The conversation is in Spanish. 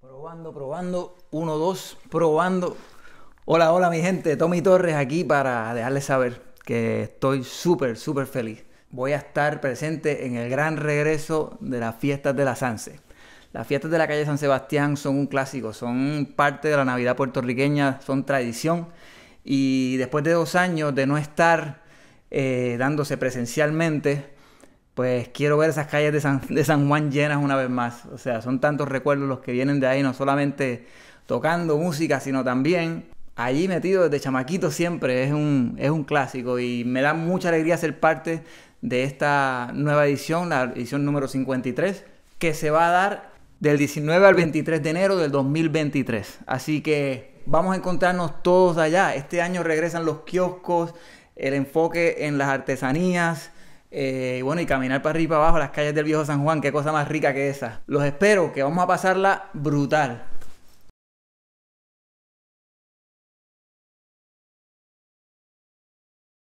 Probando, probando. Uno, dos, probando. Hola, hola mi gente. Tommy Torres aquí para dejarles saber que estoy súper, súper feliz. Voy a estar presente en el gran regreso de las fiestas de la Sanse. Las fiestas de la calle San Sebastián son un clásico, son parte de la Navidad puertorriqueña, son tradición. Y después de dos años de no estar eh, dándose presencialmente, pues quiero ver esas calles de San, Juan llenas una vez más. O sea, son tantos recuerdos los que vienen de ahí, no solamente tocando música, sino también allí metido desde chamaquito siempre. Es un, es un clásico y me da mucha alegría ser parte de esta nueva edición, la edición número 53, que se va a dar del 19 al 23 de enero del 2023. Así que vamos a encontrarnos todos allá. Este año regresan los kioscos, el enfoque en las artesanías, eh, y bueno, y caminar para arriba y para abajo las calles del viejo San Juan, qué cosa más rica que esa. Los espero, que vamos a pasarla brutal.